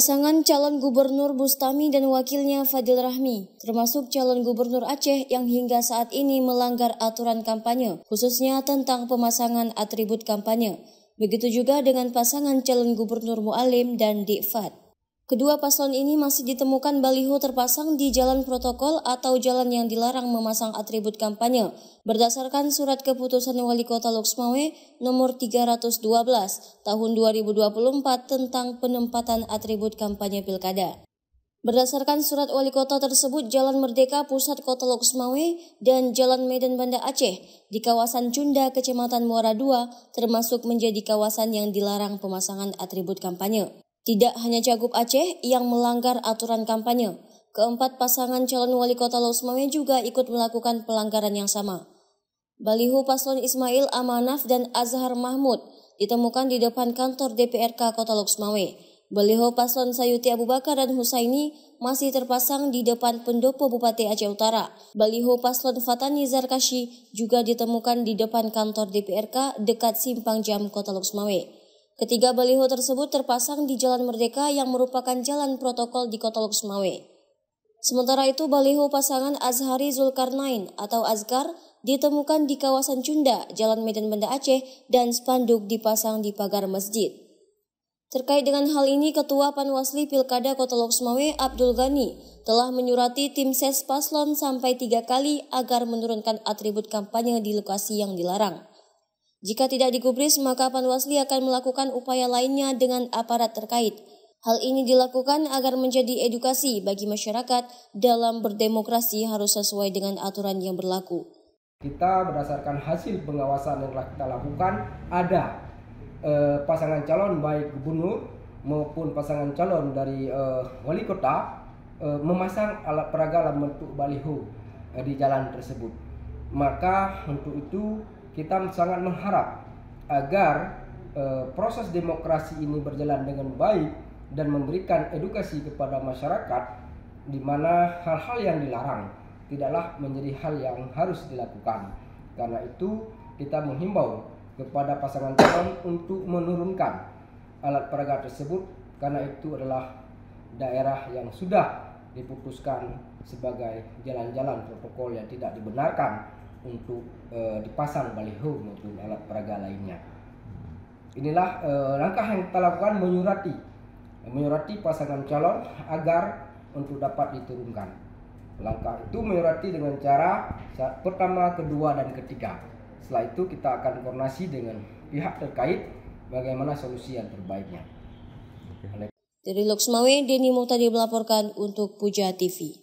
Pasangan calon gubernur Bustami dan wakilnya Fadil Rahmi, termasuk calon gubernur Aceh yang hingga saat ini melanggar aturan kampanye, khususnya tentang pemasangan atribut kampanye. Begitu juga dengan pasangan calon gubernur Mualim dan Dikfat. Kedua paslon ini masih ditemukan baliho terpasang di jalan protokol atau jalan yang dilarang memasang atribut kampanye berdasarkan surat keputusan Wali Kota Loksmawe nomor 312 tahun 2024 tentang penempatan atribut kampanye pilkada. Berdasarkan surat wali kota tersebut, Jalan Merdeka Pusat Kota Loksmawe dan Jalan Medan Banda Aceh di kawasan Cunda, Kecamatan Muara II termasuk menjadi kawasan yang dilarang pemasangan atribut kampanye. Tidak hanya Cagup Aceh yang melanggar aturan kampanye, keempat pasangan calon wali kota Los juga ikut melakukan pelanggaran yang sama. Balihu paslon Ismail Amanaf dan Azhar Mahmud ditemukan di depan kantor DPRK Kota Loksmawe. Baliho paslon Sayuti Abu Bakar dan Husaini masih terpasang di depan pendopo Bupati Aceh Utara. Baliho paslon Fatani Zarkashi juga ditemukan di depan kantor DPRK dekat Simpang Jam Kota Loksmawe. Ketiga baliho tersebut terpasang di Jalan Merdeka yang merupakan jalan protokol di Kota Loksmawe. Sementara itu baliho pasangan Azhari Zulkarnain atau Azkar ditemukan di kawasan Cunda, Jalan Medan Banda Aceh dan spanduk dipasang di pagar masjid. Terkait dengan hal ini, Ketua Panwasli Pilkada Kota Loksmawe Abdul Ghani telah menyurati tim ses paslon sampai tiga kali agar menurunkan atribut kampanye di lokasi yang dilarang. Jika tidak digubris, maka Panwasli akan melakukan upaya lainnya dengan aparat terkait. Hal ini dilakukan agar menjadi edukasi bagi masyarakat dalam berdemokrasi harus sesuai dengan aturan yang berlaku. Kita berdasarkan hasil pengawasan yang telah kita lakukan, ada eh, pasangan calon baik gubernur maupun pasangan calon dari eh, wali kota eh, memasang alat peraga dalam bentuk baliho eh, di jalan tersebut. Maka untuk itu kita sangat mengharap agar eh, proses demokrasi ini berjalan dengan baik dan memberikan edukasi kepada masyarakat di mana hal-hal yang dilarang tidaklah menjadi hal yang harus dilakukan. Karena itu kita menghimbau kepada pasangan calon untuk menurunkan alat peraga tersebut karena itu adalah daerah yang sudah diputuskan sebagai jalan-jalan protokol yang tidak dibenarkan untuk uh, dipasang baliho maupun alat peraga lainnya. Inilah uh, langkah yang kita lakukan menyurati menyurati pasangan calon agar untuk dapat diturunkan. Langkah itu menyurati dengan cara pertama, kedua, dan ketiga. Setelah itu kita akan koordinasi dengan pihak terkait bagaimana solusi yang terbaiknya. Dari Luxmawi Denny Muhtadi melaporkan untuk Puja TV.